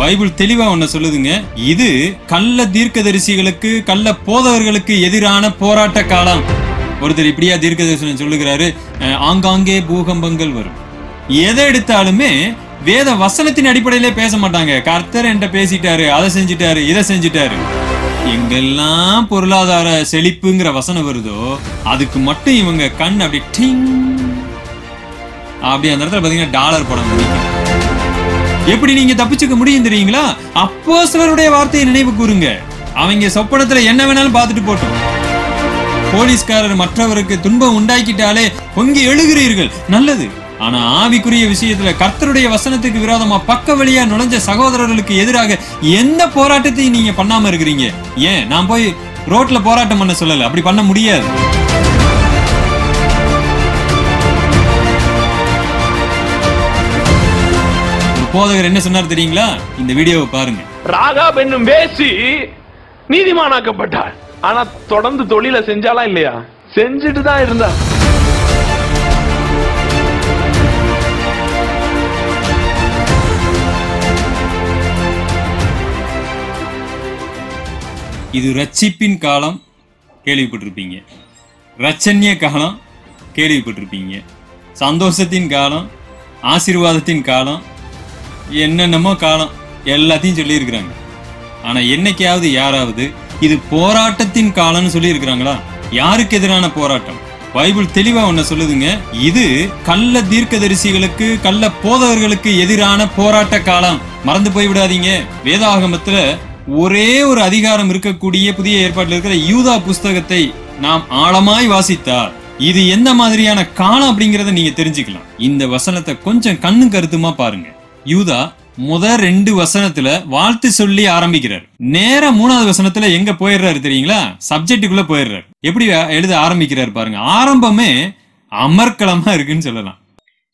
Bible தெளிவா ஒன்ன சொல்லுதுங்க இது கள்ள தீர்க்கதரிசிகளுக்கு கள்ள போதவர்களுக்கு எதிரான போராட்ட காலம் ஒருத்தர் இப்படியா தரிசனம் சொல்லுகிறாரு ஆங்காங்கே பூகம்பங்கள் வரும் எதை எடுத்தாலுமே வேத வசனத்தின் அடிப்படையிலே பேச மாட்டாங்க கர்த்தர் என்கிட்ட பேசிட்டாரு அதை செஞ்சிட்டாரு இதை செஞ்சிட்டாரு எங்கெல்லாம் பொருளாதார செழிப்புங்கிற வசனம் வருதோ அதுக்கு மட்டும் இவங்க கண் அப்படி டிங் அப்படி அந்த இடத்துல பாத்தீங்கன்னா டாலர் படம் முடியும் எப்படி நீங்க தப்பிச்சுக்க முடியும் தெரியுங்களா அப்போ சிலருடைய வார்த்தையை நினைவு கூறுங்க அவங்க சொப்பனத்துல என்ன வேணாலும் பார்த்துட்டு போட்டோம் போலீஸ்காரர் மற்றவருக்கு துன்பம் உண்டாக்கிட்டாலே பொங்கி எழுகிறீர்கள் நல்லது ஆனா ஆவிக்குரிய விஷயத்துல கர்த்தருடைய வசனத்துக்கு விரோதமா பக்க வழியா நுழைஞ்ச சகோதரர்களுக்கு எதிராக எந்த போராட்டத்தையும் நீங்க பண்ணாம இருக்கிறீங்க ஏன் நான் போய் ரோட்ல போராட்டம் பண்ண சொல்லல அப்படி பண்ண முடியாது போதகர் என்ன சொன்னார் தெரியுங்களா இந்த வீடியோவை பாருங்க ராகா பெண்ணும் வேசி நீதிமானாக்கப்பட்டார் ஆனா தொடர்ந்து தொழில செஞ்சாலா இல்லையா செஞ்சுட்டு தான் இருந்தா இது ரட்சிப்பின் காலம் கேள்விப்பட்டிருப்பீங்க ரச்சன்ய காலம் கேள்விப்பட்டிருப்பீங்க சந்தோஷத்தின் காலம் ஆசீர்வாதத்தின் காலம் என்னென்னமோ காலம் எல்லாத்தையும் சொல்லியிருக்கிறாங்க ஆனால் என்னைக்காவது யாராவது இது போராட்டத்தின் காலம்னு சொல்லியிருக்கிறாங்களா யாருக்கு எதிரான போராட்டம் பைபிள் தெளிவா ஒன்ன சொல்லுதுங்க இது கள்ள தீர்க்கதரிசிகளுக்கு கள்ள போதவர்களுக்கு எதிரான போராட்ட காலம் மறந்து போய் விடாதீங்க வேதாகமத்துல ஒரே ஒரு அதிகாரம் இருக்கக்கூடிய புதிய ஏற்பாட்டில் இருக்கிற யூதா புஸ்தகத்தை நாம் ஆழமாய் வாசித்தார் இது எந்த மாதிரியான காலம் அப்படிங்கறத நீங்க தெரிஞ்சுக்கலாம் இந்த வசனத்தை கொஞ்சம் கண்ணு கருத்துமா பாருங்க யூதா முத ரெண்டு வசனத்துல வாழ்த்து சொல்லி ஆரம்பிக்கிறார் நேர மூணாவது வசனத்துல எங்க போயிடுறாரு தெரியுங்களா சப்ஜெக்டுக்குள்ள போயிடுறாரு எப்படி எழுத ஆரம்பிக்கிறார் பாருங்க ஆரம்பமே அமர்க்களமா இருக்குன்னு சொல்லலாம்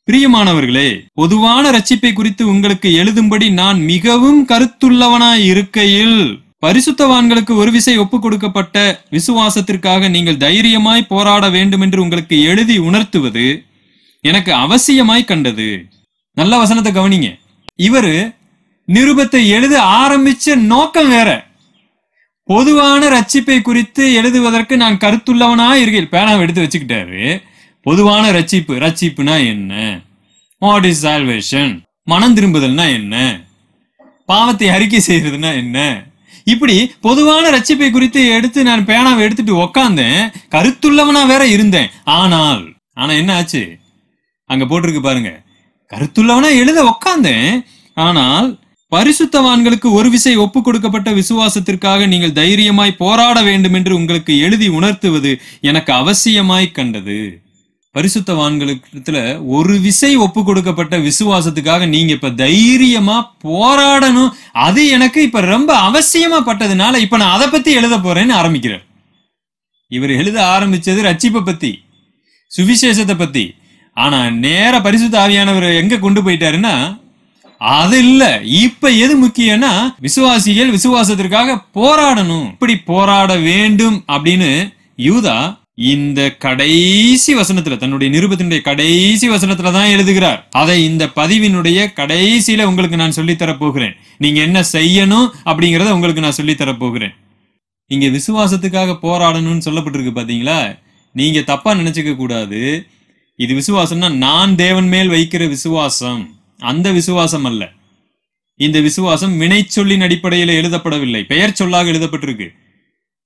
பிரியமானவர்களே பொதுவான ரட்சிப்பை குறித்து உங்களுக்கு எழுதும்படி நான் மிகவும் கருத்துள்ளவனாய் இருக்கையில் பரிசுத்தவான்களுக்கு ஒரு விசை ஒப்புக் கொடுக்கப்பட்ட விசுவாசத்திற்காக நீங்கள் தைரியமாய் போராட வேண்டும் என்று உங்களுக்கு எழுதி உணர்த்துவது எனக்கு அவசியமாய் கண்டது நல்ல வசனத்தை கவனிங்க இவரு நிருபத்தை எழுத ஆரம்பிச்ச நோக்கம் வேற பொதுவான ரட்சிப்பை குறித்து எழுதுவதற்கு நான் கருத்துள்ளவனா இருக்கேன் பேனாவை எடுத்து வச்சுக்கிட்டாரு பொதுவான ரட்சிப்பு ரட்சிப்புனா என்ன வாட் இஸ் சால்வேஷன் மனம் திரும்புதல்னா என்ன பாவத்தை அறிக்கை செய்யறதுனா என்ன இப்படி பொதுவான ரட்சிப்பை குறித்து எடுத்து நான் பேனாவை எடுத்துட்டு உக்காந்தேன் கருத்துள்ளவனா வேற இருந்தேன் ஆனால் ஆனா என்ன ஆச்சு அங்க போட்டிருக்கு பாருங்க கருத்துள்ளவனா எழுத உக்காந்தேன் ஆனால் பரிசுத்தவான்களுக்கு ஒரு விசை ஒப்பு கொடுக்கப்பட்ட விசுவாசத்திற்காக நீங்கள் தைரியமாய் போராட வேண்டும் என்று உங்களுக்கு எழுதி உணர்த்துவது எனக்கு அவசியமாய் கண்டது பரிசுத்தவான்களுக்குல ஒரு விசை ஒப்பு கொடுக்கப்பட்ட விசுவாசத்துக்காக நீங்க இப்ப தைரியமா போராடணும் அது எனக்கு இப்ப ரொம்ப அவசியமா பட்டதுனால இப்ப நான் அதை பத்தி எழுத போறேன்னு ஆரம்பிக்கிறார் இவர் எழுத ஆரம்பிச்சது ரச்சிப்பை பத்தி சுவிசேஷத்தை பத்தி ஆனா நேர பரிசுத்த ஆவியானவர் எங்க கொண்டு போயிட்டாருன்னா அது இல்ல இப்ப எது முக்கியம்னா விசுவாசிகள் விசுவாசத்திற்காக போராடணும் இப்படி போராட வேண்டும் அப்படின்னு யூதா இந்த கடைசி வசனத்துல தன்னுடைய நிருபத்தினுடைய கடைசி வசனத்துல தான் எழுதுகிறார் அதை இந்த பதிவினுடைய கடைசியில உங்களுக்கு நான் சொல்லித்தர போகிறேன் நீங்க என்ன செய்யணும் அப்படிங்கறத உங்களுக்கு நான் சொல்லித்தர போகிறேன் இங்க விசுவாசத்துக்காக போராடணும்னு சொல்லப்பட்டிருக்கு பாத்தீங்களா நீங்க தப்பா நினைச்சுக்க கூடாது இது விசுவாசம்னா நான் தேவன் மேல் வைக்கிற விசுவாசம் அந்த விசுவாசம் அல்ல இந்த விசுவாசம் வினைச்சொல்லின் அடிப்படையில் எழுதப்படவில்லை பெயர் சொல்லாக எழுதப்பட்டிருக்கு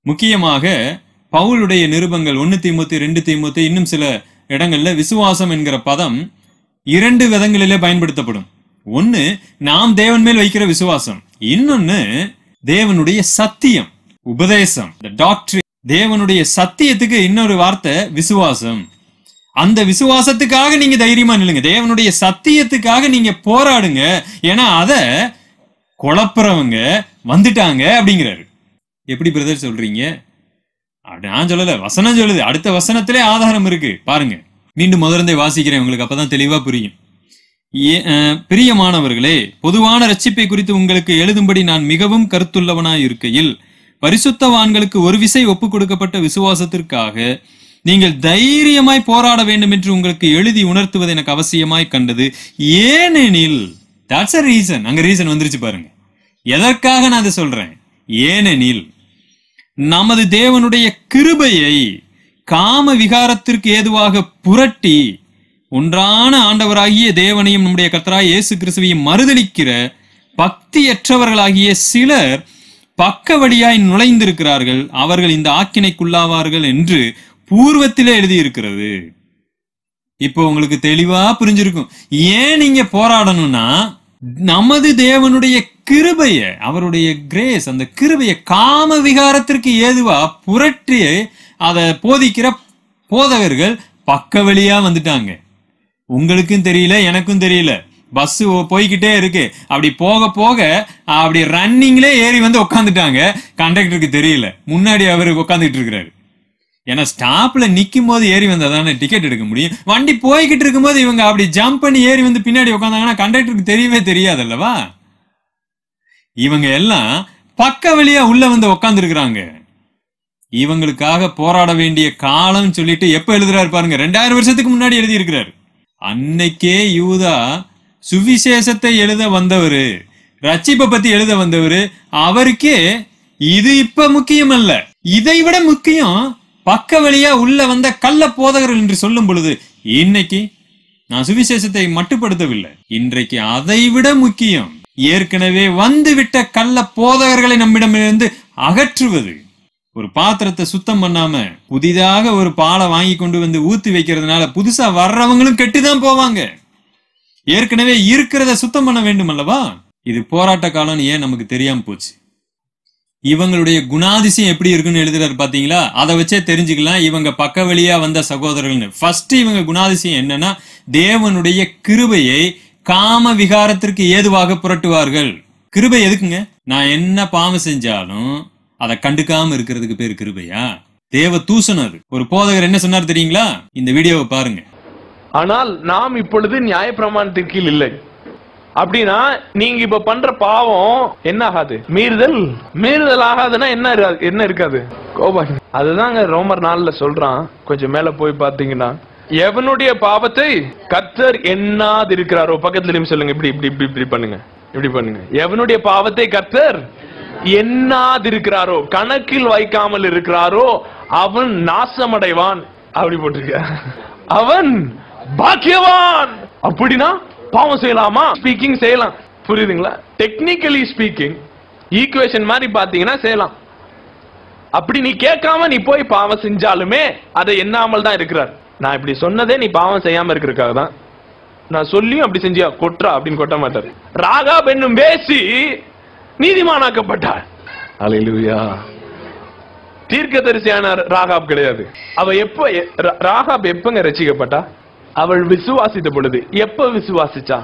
முக்கியமாக பவுலுடைய நிருபங்கள் ஒன்று தீமூத்தி ரெண்டு தீமூத்தி இன்னும் சில இடங்கள்ல விசுவாசம் என்கிற பதம் இரண்டு விதங்களிலே பயன்படுத்தப்படும் ஒன்று நாம் தேவன் மேல் வைக்கிற விசுவாசம் இன்னொன்னு தேவனுடைய சத்தியம் உபதேசம் தேவனுடைய சத்தியத்துக்கு இன்னொரு வார்த்தை விசுவாசம் அந்த விசுவாசத்துக்காக நீங்க தைரியமா நில்லுங்க தேவனுடைய சத்தியத்துக்காக நீங்க போராடுங்க ஏன்னா அத குழப்புறவங்க வந்துட்டாங்க அப்படிங்கிறாரு எப்படி பிரதர் சொல்றீங்க நான் சொல்லல வசனம் சொல்லுது அடுத்த வசனத்திலே ஆதாரம் இருக்கு பாருங்க மீண்டும் முதலிருந்தே வாசிக்கிறேன் உங்களுக்கு அப்பதான் தெளிவா புரியும் பிரியமானவர்களே பொதுவான ரட்சிப்பை குறித்து உங்களுக்கு எழுதும்படி நான் மிகவும் கருத்துள்ளவனாய் இருக்கையில் பரிசுத்தவான்களுக்கு ஒரு விசை ஒப்பு கொடுக்கப்பட்ட விசுவாசத்திற்காக நீங்கள் தைரியமாய் போராட வேண்டும் என்று உங்களுக்கு எழுதி உணர்த்துவது எனக்கு அவசியமாய் கண்டது ஏனெனில் தட்ஸ் அ ரீசன் அங்க ரீசன் வந்துருச்சு பாருங்க எதற்காக நான் அதை சொல்றேன் ஏனெனில் நமது தேவனுடைய கிருபையை காம விகாரத்திற்கு ஏதுவாக புரட்டி ஒன்றான ஆண்டவராகிய தேவனையும் நம்முடைய கத்தராய் இயேசு கிறிஸ்துவையும் மறுதளிக்கிற பக்தியற்றவர்களாகிய சிலர் பக்க வழியாய் நுழைந்திருக்கிறார்கள் அவர்கள் இந்த ஆக்கினைக்குள்ளாவார்கள் என்று பூர்வத்திலே எழுதியிருக்கிறது இப்போ உங்களுக்கு தெளிவா புரிஞ்சிருக்கும் ஏன் நீங்க போராடணும்னா நமது தேவனுடைய கிருபைய அவருடைய கிரேஸ் அந்த கிருபைய காம விகாரத்திற்கு ஏதுவா புரட்டி அதை போதிக்கிற போதகர்கள் பக்க வழியா வந்துட்டாங்க உங்களுக்கும் தெரியல எனக்கும் தெரியல பஸ் போய்கிட்டே இருக்கு அப்படி போக போக அப்படி ரன்னிங்லே ஏறி வந்து உட்காந்துட்டாங்க கண்டக்டருக்கு தெரியல முன்னாடி அவர் உட்காந்துட்டு இருக்கிறாரு ஏன்னா ஸ்டாப்ல நிற்கும் போது ஏறி வந்தா தானே டிக்கெட் எடுக்க முடியும் வண்டி போய்கிட்டு இருக்கும்போது இவங்க அப்படி ஜம்ப் பண்ணி ஏறி வந்து பின்னாடி உட்காந்தாங்கன்னா கண்டக்டருக்கு தெரியவே தெரியாது அல்லவா இவங்க எல்லாம் பக்க வழியா உள்ள வந்து உட்காந்துருக்குறாங்க இவங்களுக்காக போராட வேண்டிய காலம் சொல்லிட்டு எப்ப எழுதுறாரு பாருங்க ரெண்டாயிரம் வருஷத்துக்கு முன்னாடி எழுதியிருக்கிறார் அன்னைக்கே யூதா சுவிசேஷத்தை எழுத வந்தவர் ரட்சிப்பை பத்தி எழுத வந்தவர் அவருக்கே இது இப்ப முக்கியம் அல்ல இதை விட முக்கியம் பக்க வழியா உள்ள வந்த கள்ள போதகர்கள் என்று சொல்லும் பொழுது இன்னைக்கு நான் சுவிசேஷத்தை மட்டுப்படுத்தவில்லை இன்றைக்கு அதை விட முக்கியம் ஏற்கனவே வந்துவிட்ட கள்ள போதகர்களை நம்மிடமிருந்து அகற்றுவது ஒரு பாத்திரத்தை சுத்தம் பண்ணாம புதிதாக ஒரு பாலை வாங்கி கொண்டு வந்து ஊத்தி வைக்கிறதுனால புதுசா வர்றவங்களும் கெட்டுதான் போவாங்க ஏற்கனவே இருக்கிறத சுத்தம் பண்ண வேண்டும் அல்லவா இது போராட்ட காலம்னு ஏன் நமக்கு தெரியாம போச்சு இவங்களுடைய குணாதிசயம் எப்படி இருக்குன்னு எழுதுறாரு பாத்தீங்களா அதை வச்சே தெரிஞ்சுக்கலாம் இவங்க பக்க வழியா வந்த சகோதரர்கள் ஃபர்ஸ்ட் இவங்க குணாதிசயம் என்னன்னா தேவனுடைய கிருபையை காம விகாரத்திற்கு ஏதுவாக புரட்டுவார்கள் கிருபை எதுக்குங்க நான் என்ன பாவம் செஞ்சாலும் அதை கண்டுக்காம இருக்கிறதுக்கு பேர் கிருபையா தேவ தூசணர் ஒரு போதகர் என்ன சொன்னார் தெரியுங்களா இந்த வீடியோவை பாருங்க ஆனால் நாம் இப்பொழுது நியாயப்பிரமாணத்தின் கீழ் இல்லை அப்படின்னா நீங்க இப்ப பண்ற பாவம் என்ன ஆகாது மீறுதல் மீறுதல் ஆகாதுன்னா என்ன என்ன இருக்காது கோபாகி அதுதாங்க ரோமர் நாள்ல சொல்றான் கொஞ்சம் மேல போய் பாத்தீங்கன்னா எவனுடைய பாவத்தை கத்தர் எண்ணாது இருக்கிறாரோ பக்கத்துல சொல்லுங்க இப்படி இப்படி இப்படி இப்படி பண்ணுங்க இப்படி பண்ணுங்க எவனுடைய பாவத்தை கத்தர் எண்ணாது இருக்கிறாரோ கணக்கில் வைக்காமல் இருக்கிறாரோ அவன் நாசமடைவான் அப்படி போட்டிருக்க அவன் பாக்கியவான் அப்படின்னா பாவம் செய்யலாமா ஸ்பீக்கிங் செய்யலாம் புரியுதுங்களா டெக்னிக்கலி ஸ்பீக்கிங் ஈக்குவேஷன் மாதிரி பார்த்தீங்கன்னா செய்யலாம் அப்படி நீ கேட்காம நீ போய் பாவம் செஞ்சாலுமே அதை எண்ணாமல் தான் இருக்கிறார் நான் இப்படி சொன்னதே நீ பாவம் செய்யாம இருக்கிறக்காக தான் நான் சொல்லியும் அப்படி செஞ்சியா கொட்டுறா அப்படின்னு கொட்ட மாட்டார் ராகா பெண்ணும் பேசி நீதிமானாக்கப்பட்டார் அலையிலுயா தீர்க்க தரிசியான ராகாப் கிடையாது அவ எப்ப ராகாப் எப்பங்க ரசிக்கப்பட்டா அவள் விசுவாசித்த பொழுது எப்ப விசுவாசிச்சா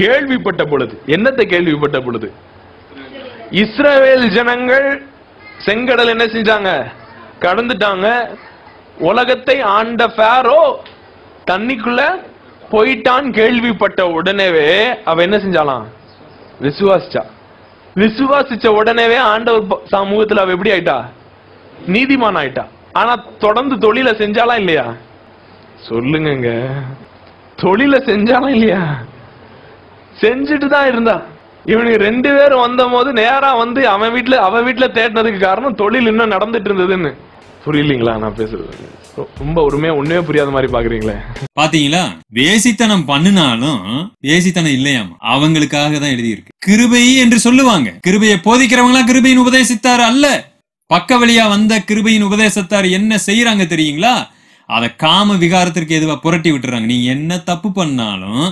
கேள்விப்பட்ட பொழுது என்னத்தை கேள்விப்பட்ட பொழுது இஸ்ரவேல் ஜனங்கள் செங்கடல் என்ன செஞ்சாங்க கடந்துட்டாங்க உலகத்தை ஆண்ட ஃபேரோ தண்ணிக்குள்ள போயிட்டான் கேள்விப்பட்ட உடனேவே அவ என்ன செஞ்சாலாம் விசுவாசிச்சா விசுவாசிச்ச உடனேவே ஆண்டவர் சமூகத்துல அவ எப்படி ஆயிட்டா நீதிமான் ஆயிட்டா ஆனா தொடர்ந்து தொழில செஞ்சாலாம் இல்லையா சொல்லுங்க தொழில செஞ்சாலும் இல்லையா செஞ்சுட்டு தான் இருந்தா இவனுக்கு ரெண்டு பேரும் வந்த போது நேரா வந்து அவன் வீட்டுல அவன் வீட்டுல தேடினதுக்கு காரணம் தொழில் இன்னும் நடந்துட்டு இருந்ததுன்னு புரியலீங்களா நான் பேசுறது ரொம்ப உண்மையா ஒண்ணுமே புரியாத மாதிரி பாக்குறீங்களே பாத்தீங்களா வேசித்தனம் பண்ணினாலும் வேசித்தனம் இல்லையாம் அவங்களுக்காக தான் எழுதியிருக்கு கிருபை என்று சொல்லுவாங்க கிருபையை போதிக்கிறவங்களா கிருபையின் உபதேசித்தார் அல்ல பக்க வழியா வந்த கிருபையின் உபதேசத்தார் என்ன செய்யறாங்க தெரியுங்களா அதை காம விகாரத்திற்கு எதுவாக புரட்டி விட்டுறாங்க நீ என்ன தப்பு பண்ணாலும்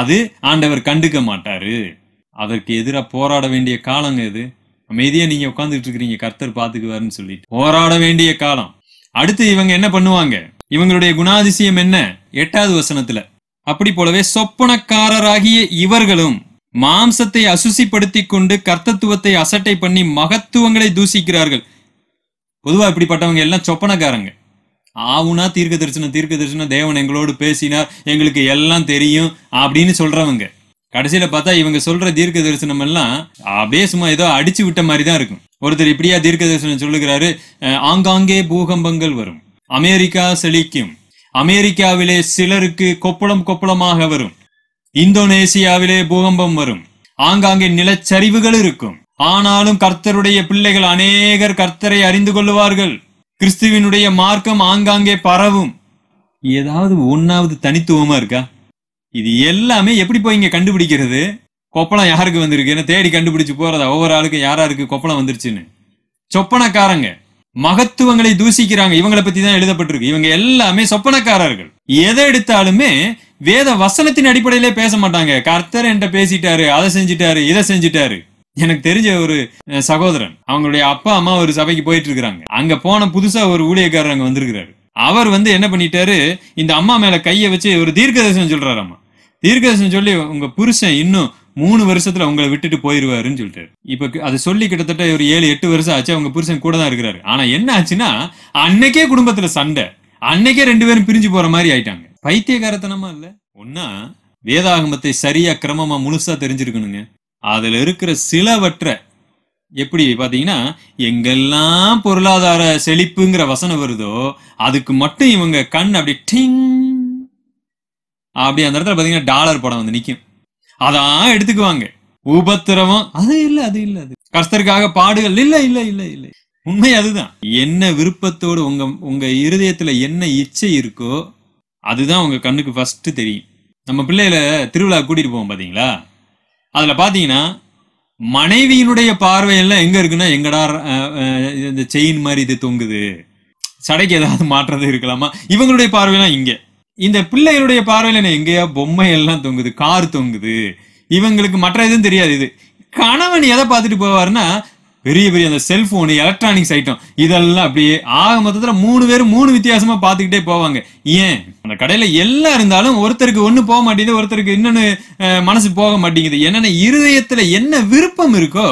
அது ஆண்டவர் கண்டுக்க மாட்டாரு அதற்கு எதிராக போராட வேண்டிய காலங்க இது அமைதியாக நீங்கள் உட்காந்துட்டு இருக்கிறீங்க கர்த்தர் பார்த்துக்குவாருன்னு சொல்லிட்டு போராட வேண்டிய காலம் அடுத்து இவங்க என்ன பண்ணுவாங்க இவங்களுடைய குணாதிசயம் என்ன எட்டாவது வசனத்துல அப்படி போலவே சொப்பனக்காரராகிய இவர்களும் மாம்சத்தை அசுசிப்படுத்தி கொண்டு கர்த்தத்துவத்தை அசட்டை பண்ணி மகத்துவங்களை தூசிக்கிறார்கள் பொதுவா இப்படிப்பட்டவங்க எல்லாம் சொப்பனக்காரங்க ஆவுனா தீர்க்க தரிசனம் தீர்க்க தரிசனம் தேவன் எங்களோடு பேசினார் எங்களுக்கு எல்லாம் தெரியும் அப்படின்னு சொல்றவங்க கடைசியில பார்த்தா இவங்க சொல்ற தீர்க்க தரிசனம் எல்லாம் அப்படியே சும்மா ஏதோ அடிச்சு விட்ட மாதிரி தான் இருக்கும் ஒருத்தர் இப்படியா தீர்க்க தரிசனம் சொல்லுகிறாரு ஆங்காங்கே பூகம்பங்கள் வரும் அமெரிக்கா செழிக்கும் அமெரிக்காவிலே சிலருக்கு கொப்பளம் கொப்பளமாக வரும் இந்தோனேசியாவிலே பூகம்பம் வரும் ஆங்காங்கே நிலச்சரிவுகள் இருக்கும் ஆனாலும் கர்த்தருடைய பிள்ளைகள் அநேகர் கர்த்தரை அறிந்து கொள்ளுவார்கள் கிறிஸ்துவினுடைய மார்க்கம் ஆங்காங்கே பரவும் ஏதாவது ஒன்னாவது தனித்துவமா இருக்கா இது எல்லாமே எப்படி போய் இங்க கண்டுபிடிக்கிறது கொப்பளம் யாருக்கு வந்திருக்குன்னு தேடி கண்டுபிடிச்சு போறதா ஒவ்வொரு ஆளுக்கும் இருக்கு கொப்பளம் வந்துருச்சுன்னு சொப்பனக்காரங்க மகத்துவங்களை தூசிக்கிறாங்க இவங்களை பத்தி தான் எழுதப்பட்டிருக்கு இவங்க எல்லாமே சொப்பனக்காரர்கள் எதை எடுத்தாலுமே வேத வசனத்தின் அடிப்படையிலே பேச மாட்டாங்க கர்த்தர் என்கிட்ட பேசிட்டாரு அதை செஞ்சிட்டாரு இதை செஞ்சிட்டாரு எனக்கு தெரிஞ்ச ஒரு சகோதரன் அவங்களுடைய அப்பா அம்மா ஒரு சபைக்கு போயிட்டு இருக்கிறாங்க அங்க போன புதுசா ஒரு ஊழியக்காரர் அங்க வந்திருக்கிறாரு அவர் வந்து என்ன பண்ணிட்டாரு இந்த அம்மா மேல கையை வச்சு ஒரு தீர்க்கதர்சனம் சொல்றாரு அம்மா தீர்க்கதர்சனம் சொல்லி உங்க புருஷன் இன்னும் மூணு வருஷத்துல உங்களை விட்டுட்டு போயிருவாருன்னு சொல்லிட்டாரு இப்ப அதை சொல்லி கிட்டத்தட்ட ஒரு ஏழு எட்டு வருஷம் ஆச்சு அவங்க புருஷன் கூட தான் இருக்கிறாரு ஆனா என்ன ஆச்சுன்னா அன்னைக்கே குடும்பத்துல சண்டை அன்னைக்கே ரெண்டு பேரும் பிரிஞ்சு போற மாதிரி ஆயிட்டாங்க பைத்தியகாரத்தனமா இல்ல ஒன்னா வேதாகமத்தை சரியா கிரமமா முழுசா தெரிஞ்சிருக்கணுங்க அதில் இருக்கிற சிலவற்றை எப்படி பார்த்தீங்கன்னா எங்கெல்லாம் பொருளாதார செழிப்புங்கிற வசனம் வருதோ அதுக்கு மட்டும் இவங்க கண் அப்படி டிங் அப்படி அந்த இடத்துல பார்த்தீங்கன்னா டாலர் படம் வந்து நிற்கும் அதான் எடுத்துக்குவாங்க உபத்திரவம் அது இல்லை அது இல்லை அது கஷ்டருக்காக பாடுகள் இல்லை இல்லை இல்லை இல்லை உண்மை அதுதான் என்ன விருப்பத்தோடு உங்க உங்க இருதயத்துல என்ன இச்சை இருக்கோ அதுதான் உங்க கண்ணுக்கு ஃபர்ஸ்ட் தெரியும் நம்ம பிள்ளையில திருவிழா கூட்டிட்டு போவோம் பாத்தீங்களா அதில் பார்த்தீங்கன்னா மனைவியினுடைய பார்வையெல்லாம் எங்கே இருக்குன்னா எங்கடா இந்த செயின் மாதிரி இது தொங்குது சடைக்கு ஏதாவது மாற்றது இருக்கலாமா இவங்களுடைய பார்வையெல்லாம் இங்கே இந்த பிள்ளைகளுடைய பார்வையில் என்ன எங்கேயா பொம்மை எல்லாம் தொங்குது கார் தொங்குது இவங்களுக்கு மற்ற எதுவும் தெரியாது இது கணவன் எதை பார்த்துட்டு போவார்னா பெரிய பெரிய அந்த செல்ஃபோனு எலக்ட்ரானிக்ஸ் ஐட்டம் இதெல்லாம் அப்படியே ஆக மொத்தத்தில் மூணு பேரும் மூணு வித்தியாசமாக பார்த்துக்கிட்டே போவாங்க ஏன் அந்த கடையில் எல்லாம் இருந்தாலும் ஒருத்தருக்கு ஒன்று போக மாட்டேங்குது ஒருத்தருக்கு இன்னொன்று மனசு போக மாட்டேங்குது என்னென்ன இருதயத்தில் என்ன விருப்பம் இருக்கோ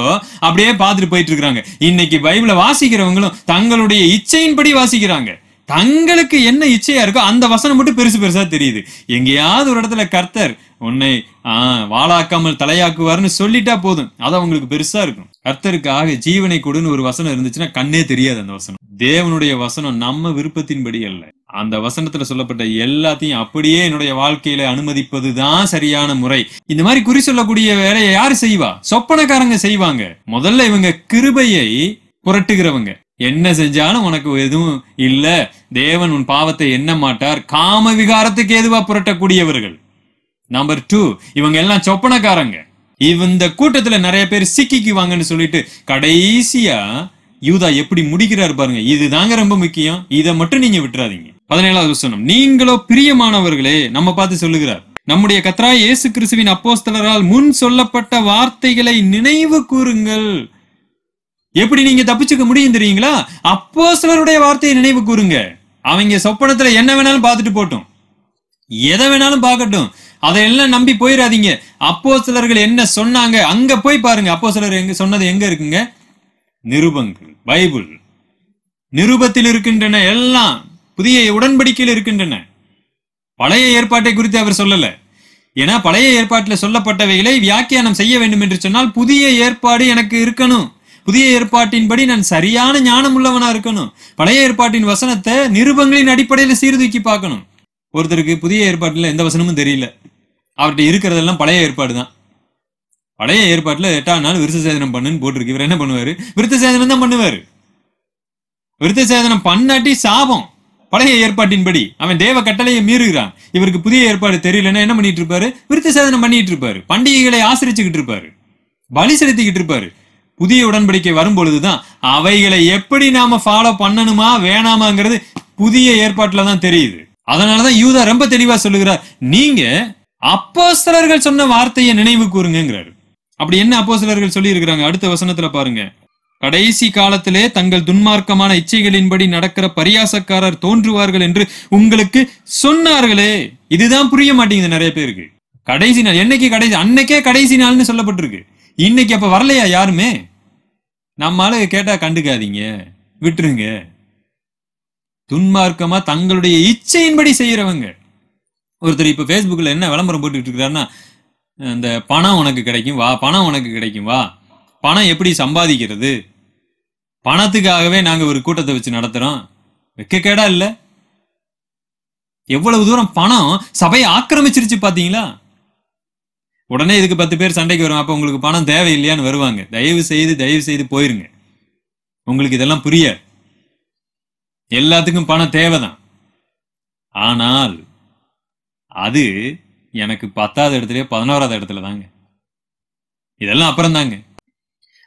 அப்படியே பார்த்துட்டு போயிட்டு இருக்கிறாங்க இன்னைக்கு பைபிளை வாசிக்கிறவங்களும் தங்களுடைய இச்சையின்படி வாசிக்கிறாங்க தங்களுக்கு என்ன இச்சையா இருக்கோ அந்த வசனம் மட்டும் பெருசு பெருசா தெரியுது எங்கேயாவது ஒரு இடத்துல கர்த்தர் உன்னை வாழாக்காமல் தலையாக்குவார்னு சொல்லிட்டா போதும் அது அவங்களுக்கு பெருசா இருக்கும் கர்த்தருக்காக ஜீவனை கொடுன்னு ஒரு வசனம் இருந்துச்சுன்னா கண்ணே தெரியாது அந்த வசனம் தேவனுடைய வசனம் நம்ம விருப்பத்தின்படி அல்ல அந்த வசனத்துல சொல்லப்பட்ட எல்லாத்தையும் அப்படியே என்னுடைய வாழ்க்கையில அனுமதிப்பது தான் சரியான முறை இந்த மாதிரி குறி சொல்லக்கூடிய வேலையை யாரு செய்வா சொப்பனக்காரங்க செய்வாங்க முதல்ல இவங்க கிருபையை புரட்டுகிறவங்க என்ன செஞ்சாலும் உனக்கு எதுவும் இல்ல தேவன் உன் பாவத்தை என்ன மாட்டார் காம விகாரத்துக்கு எதுவா புரட்டக்கூடியவர்கள் நம்பர் டூ இவங்க எல்லாம் சொப்பனக்காரங்க இந்த கூட்டத்துல நிறைய பேர் சிக்கிக்குவாங்கன்னு சொல்லிட்டு கடைசியா யூதா எப்படி முடிக்கிறாரு பாருங்க இது தாங்க ரொம்ப முக்கியம் இதை மட்டும் நீங்க விட்டுறாதீங்க பதினேழாவது சொன்னோம் நீங்களோ பிரியமானவர்களே நம்ம பார்த்து சொல்லுகிறார் நம்முடைய கத்ரா இயேசு கிறிஸ்துவின் அப்போஸ்தலரால் முன் சொல்லப்பட்ட வார்த்தைகளை நினைவு கூறுங்கள் எப்படி நீங்க தப்பிச்சுக்க முடியும் தெரியுங்களா அப்போஸ்தலருடைய வார்த்தையை நினைவு கூறுங்க அவங்க சொப்பனத்துல என்ன வேணாலும் பார்த்துட்டு போட்டோம் எதை வேணாலும் பார்க்கட்டும் அதையெல்லாம் நம்பி போயிடாதீங்க அப்போ சிலர்கள் என்ன சொன்னாங்க அங்க போய் பாருங்க அப்போ சிலர் எங்க சொன்னது எங்க இருக்குங்க நிருபங்கள் பைபிள் நிருபத்தில் இருக்கின்றன எல்லாம் புதிய உடன்படிக்கையில் இருக்கின்றன பழைய ஏற்பாட்டை குறித்து அவர் சொல்லல ஏன்னா பழைய ஏற்பாட்டில் சொல்லப்பட்டவைகளை வியாக்கியானம் செய்ய வேண்டும் என்று சொன்னால் புதிய ஏற்பாடு எனக்கு இருக்கணும் புதிய ஏற்பாட்டின்படி நான் சரியான ஞானம் உள்ளவனா இருக்கணும் பழைய ஏற்பாட்டின் வசனத்தை நிருபங்களின் அடிப்படையில் சீர்தூக்கி பார்க்கணும் ஒருத்தருக்கு புதிய ஏற்பாட்டில் எந்த வசனமும் தெரியல அவர்கிட்ட இருக்கிறதெல்லாம் பழைய ஏற்பாடு தான் பழைய ஏற்பாட்டில் எட்டாம் நாள் விருத்த சேதனம் பண்ணுன்னு போட்டிருக்கு இவர் என்ன பண்ணுவார் விருத்த சேதனம் தான் பண்ணுவார் விருத்த சேதனம் பண்ணாட்டி சாபம் பழைய ஏற்பாட்டின்படி அவன் தேவ கட்டளையை மீறுகிறான் இவருக்கு புதிய ஏற்பாடு தெரியலன்னா என்ன பண்ணிட்டு இருப்பாரு விருத்த சேதனம் பண்ணிட்டு இருப்பாரு பண்டிகைகளை ஆசிரிச்சுக்கிட்டு இருப்பாரு பலி செலுத்திக்கிட்டு இருப்பாரு புதிய உடன்படிக்கை வரும் பொழுதுதான் அவைகளை எப்படி நாம ஃபாலோ பண்ணணுமா வேணாமாங்கிறது புதிய ஏற்பாட்டில் தான் தெரியுது அதனாலதான் யூதா ரொம்ப தெளிவா சொல்லுகிறார் நீங்க அப்போஸ்தலர்கள் சொன்ன வார்த்தையை நினைவு கூறுங்கிறாரு அப்படி என்ன அப்போஸ்தலர்கள் சொல்லி இருக்கிறாங்க அடுத்த வசனத்துல பாருங்க கடைசி காலத்திலே தங்கள் துன்மார்க்கமான இச்சைகளின்படி நடக்கிற பரியாசக்காரர் தோன்றுவார்கள் என்று உங்களுக்கு சொன்னார்களே இதுதான் புரிய மாட்டேங்குது நிறைய பேருக்கு கடைசி நாள் என்னைக்கு கடைசி அன்னைக்கே கடைசி நாள்னு சொல்லப்பட்டிருக்கு இன்னைக்கு அப்ப வரலையா யாருமே நம்மால கேட்டா கண்டுக்காதீங்க விட்டுருங்க துன்மார்க்கமா தங்களுடைய இச்சையின்படி செய்யறவங்க ஒருத்தர் இப்போ ஃபேஸ்புக்கில் என்ன விளம்பரம் போட்டுக்கிட்டு இருக்கிறாருன்னா இந்த பணம் உனக்கு கிடைக்கும் வா பணம் உனக்கு கிடைக்கும் வா பணம் எப்படி சம்பாதிக்கிறது பணத்துக்காகவே நாங்கள் ஒரு கூட்டத்தை வச்சு நடத்துகிறோம் வெக்கக்கேடா இல்லை எவ்வளவு தூரம் பணம் சபையை ஆக்கிரமிச்சிருச்சு பார்த்தீங்களா உடனே இதுக்கு பத்து பேர் சண்டைக்கு வரும் அப்போ உங்களுக்கு பணம் தேவையில்லையான்னு வருவாங்க தயவு செய்து தயவு செய்து போயிருங்க உங்களுக்கு இதெல்லாம் புரிய எல்லாத்துக்கும் பணம் தேவைதான் ஆனால் அது எனக்கு பத்தாவது இடத்துலயே பதினோராவது இடத்துல தாங்க இதெல்லாம் அப்புறம் தாங்க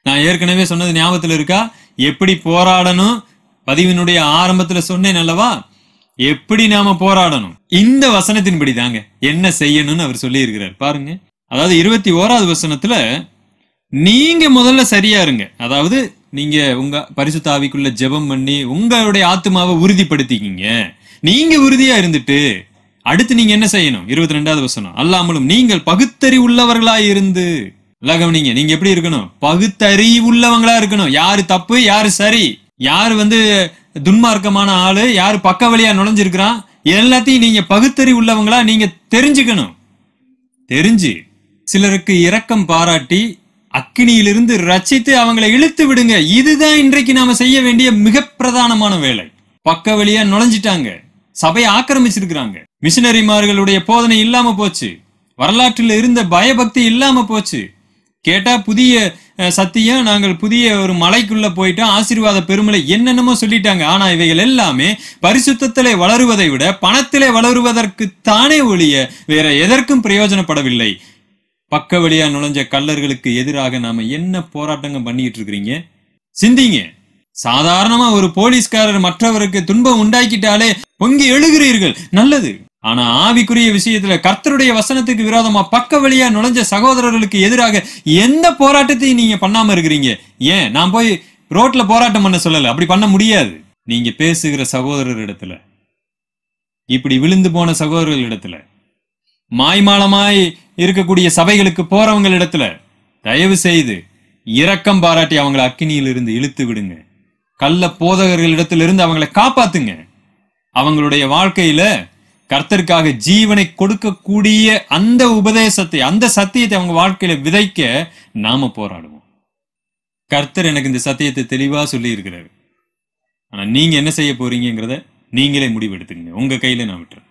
நான் ஏற்கனவே சொன்னது ஞாபகத்தில் இருக்கா எப்படி போராடணும் பதிவினுடைய ஆரம்பத்துல சொன்னேன் அல்லவா எப்படி நாம போராடணும் இந்த வசனத்தின்படி தாங்க என்ன செய்யணும்னு அவர் சொல்லி இருக்கிறார் பாருங்க அதாவது இருபத்தி ஓராவது வசனத்துல நீங்க முதல்ல சரியா இருங்க அதாவது நீங்க உங்க பரிசுத்தாவிக்குள்ள ஜெபம் பண்ணி உங்களுடைய ஆத்மாவை உறுதிப்படுத்திக்கிங்க நீங்க உறுதியா இருந்துட்டு அடுத்து நீங்க என்ன செய்யணும் இருபத்தி ரெண்டாவது வசனம் அல்லாமலும் நீங்கள் பகுத்தறி உள்ளவர்களாக இருந்து கவனிங்க நீங்க எப்படி இருக்கணும் பகுத்தறிவு உள்ளவங்களா இருக்கணும் யாரு தப்பு யாரு சரி யாரு வந்து துன்மார்க்கமான ஆளு யாரு பக்க வழியா நுழைஞ்சிருக்கிறான் எல்லாத்தையும் நீங்க பகுத்தறி உள்ளவங்களா நீங்க தெரிஞ்சுக்கணும் தெரிஞ்சு சிலருக்கு இரக்கம் பாராட்டி அக்கினியிலிருந்து ரச்சித்து அவங்களை இழுத்து விடுங்க இதுதான் இன்றைக்கு நாம செய்ய வேண்டிய மிக பிரதானமான வேலை பக்க வழியா நுழைஞ்சிட்டாங்க சபையை ஆக்கிரமிச்சிருக்கிறாங்க மிஷினரிமார்களுடைய போதனை இல்லாம போச்சு வரலாற்றில் இருந்த பயபக்தி இல்லாம போச்சு கேட்டா புதிய சத்தியம் நாங்கள் புதிய ஒரு மலைக்குள்ள போயிட்டோம் ஆசீர்வாத பெருமலை என்னென்னமோ சொல்லிட்டாங்க ஆனா இவைகள் எல்லாமே பரிசுத்திலே வளருவதை விட பணத்திலே வளருவதற்கு தானே ஒழிய வேற எதற்கும் பிரயோஜனப்படவில்லை பக்க வழியா நுழைஞ்ச கல்லர்களுக்கு எதிராக நாம என்ன போராட்டங்க பண்ணிட்டு இருக்கிறீங்க சிந்திங்க சாதாரணமா ஒரு போலீஸ்காரர் மற்றவருக்கு துன்பம் உண்டாக்கிட்டாலே பொங்கி எழுகிறீர்கள் நல்லது ஆனா ஆவிக்குரிய விஷயத்துல கர்த்தருடைய வசனத்துக்கு விரோதமா பக்க வழியா நுழைஞ்ச சகோதரர்களுக்கு எதிராக எந்த போராட்டத்தையும் நீங்க பண்ணாம இருக்கிறீங்க ஏன் நான் போய் ரோட்ல போராட்டம் பண்ண சொல்லல அப்படி பண்ண முடியாது நீங்க பேசுகிற சகோதரர் இடத்துல இப்படி விழுந்து போன சகோதரர்கள் இடத்துல மாய்மாலமாய் இருக்கக்கூடிய சபைகளுக்கு போறவங்க இடத்துல தயவு செய்து இரக்கம் பாராட்டி அவங்களை அக்கினியிலிருந்து இழுத்து விடுங்க கள்ள போதகர்கள் இடத்திலிருந்து அவங்களை காப்பாத்துங்க அவங்களுடைய வாழ்க்கையில கர்த்தருக்காக ஜீவனை கொடுக்கக்கூடிய அந்த உபதேசத்தை அந்த சத்தியத்தை அவங்க வாழ்க்கையில விதைக்க நாம போராடுவோம் கர்த்தர் எனக்கு இந்த சத்தியத்தை தெளிவா சொல்லி இருக்கிறாரு ஆனா நீங்க என்ன செய்ய போறீங்கிறத நீங்களே முடிவெடுத்துக்கங்க உங்க கையில நான் விட்டுறேன்